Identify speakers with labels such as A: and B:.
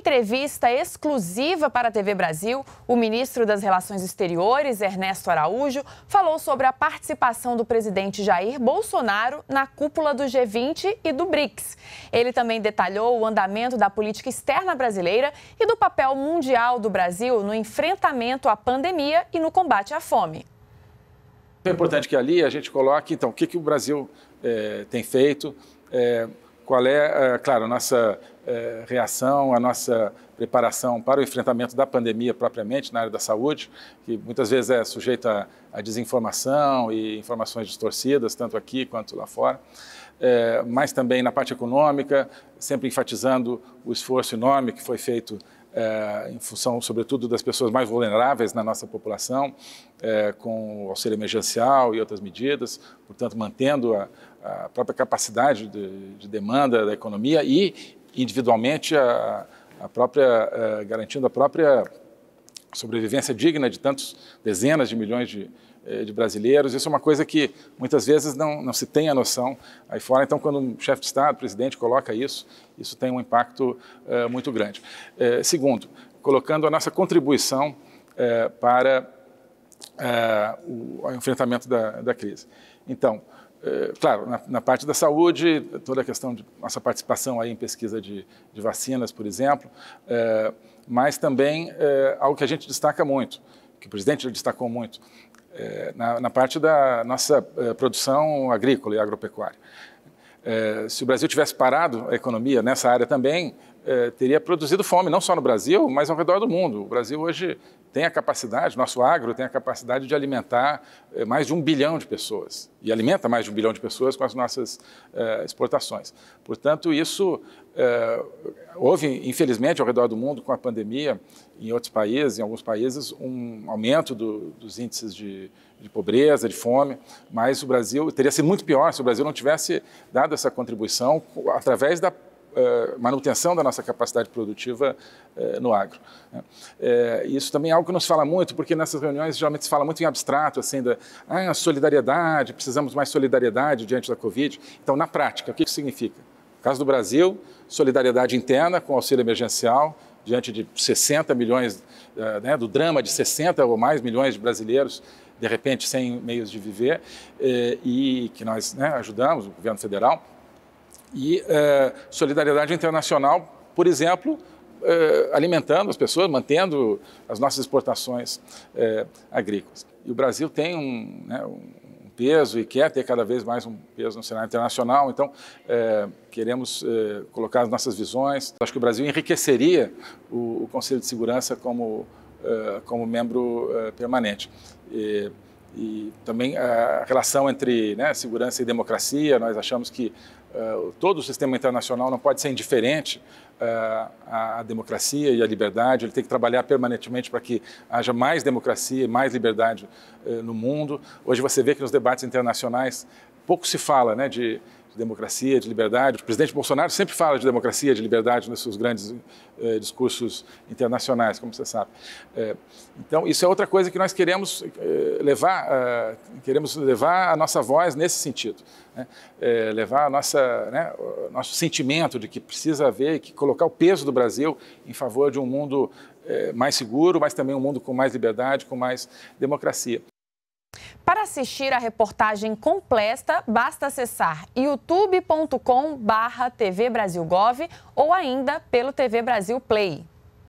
A: entrevista exclusiva para a TV Brasil, o ministro das Relações Exteriores, Ernesto Araújo, falou sobre a participação do presidente Jair Bolsonaro na cúpula do G20 e do BRICS. Ele também detalhou o andamento da política externa brasileira e do papel mundial do Brasil no enfrentamento à pandemia e no combate à fome.
B: É importante que ali a gente coloque, então, o que, que o Brasil é, tem feito. É qual é, eh, claro, a nossa eh, reação, a nossa preparação para o enfrentamento da pandemia propriamente na área da saúde, que muitas vezes é sujeita a desinformação e informações distorcidas, tanto aqui quanto lá fora. Eh, mas também na parte econômica, sempre enfatizando o esforço enorme que foi feito é, em função, sobretudo, das pessoas mais vulneráveis na nossa população, é, com o auxílio emergencial e outras medidas, portanto, mantendo a, a própria capacidade de, de, demanda da economia e, individualmente, a, a própria, a, é, garantindo a própria sobrevivência digna de tantos dezenas de milhões de, eh, de brasileiros. Isso é uma coisa que muitas vezes não, não se tem a noção aí fora. Então, quando um chefe de Estado, presidente, coloca isso, isso tem um impacto é, muito grande. É, segundo, colocando a nossa contribuição é, para o enfrentamento da, da crise. Então, claro, na, na, parte da saúde, toda a questão de nossa participação aí em pesquisa de, de vacinas, por exemplo, mas também é, algo que a gente destaca muito, que o presidente destacou muito, é, na, na, parte da nossa é, produção agrícola e agropecuária. se o Brasil tivesse parado a economia nessa área também, é, teria produzido fome, não só no Brasil, mas ao redor do mundo. O Brasil hoje tem a capacidade, nosso agro tem a capacidade de alimentar é, mais de um bilhão de pessoas, e alimenta mais de um bilhão de pessoas com as nossas é, exportações. Portanto, isso houve, infelizmente, ao redor do mundo, com a pandemia, em outros países, em alguns países, um aumento do, dos índices de, de, pobreza, de fome, mas o Brasil teria sido muito pior se o Brasil não tivesse dado essa contribuição através da eh, manutenção da nossa capacidade produtiva eh, no agro. Né? Eh, isso também é algo que nos fala muito, porque nessas reuniões geralmente se fala muito em abstrato, assim, da ah, solidariedade, precisamos mais solidariedade diante da Covid. Então, na prática, o que isso significa? No caso do Brasil, solidariedade interna com auxílio emergencial, diante de 60 milhões, né, do drama de 60 ou mais milhões de brasileiros, de repente, sem meios de viver, e que nós né, ajudamos, o governo federal, e é, solidariedade internacional, por exemplo, é, alimentando as pessoas, mantendo as nossas exportações é, agrícolas. E o Brasil tem um, né, um, peso e quer ter cada vez mais um peso no cenário internacional, então queremos colocar as nossas visões. Acho que o Brasil enriqueceria o, o Conselho de Segurança como, como membro permanente. E, e também a relação entre né, segurança e democracia, nós achamos que uh, todo o sistema internacional não pode ser indiferente uh, à democracia e à liberdade, ele tem que trabalhar permanentemente para que haja mais democracia e mais liberdade uh, no mundo. Hoje você vê que nos debates internacionais pouco se fala né, de de democracia, de liberdade. O presidente Bolsonaro sempre fala de democracia, de liberdade nos seus grandes eh, discursos internacionais, como você sabe. Eh, então, isso é outra coisa que nós queremos eh, levar, eh, queremos levar a nossa voz nesse sentido, né? Eh, levar a nossa, né, o nosso sentimento de que precisa haver, que colocar o peso do Brasil em favor de um mundo mais seguro, mas também um mundo com mais liberdade, com mais democracia.
A: Para assistir a reportagem completa, basta acessar youtube.com/tvbrasilgov ou ainda pelo TV Brasil Play.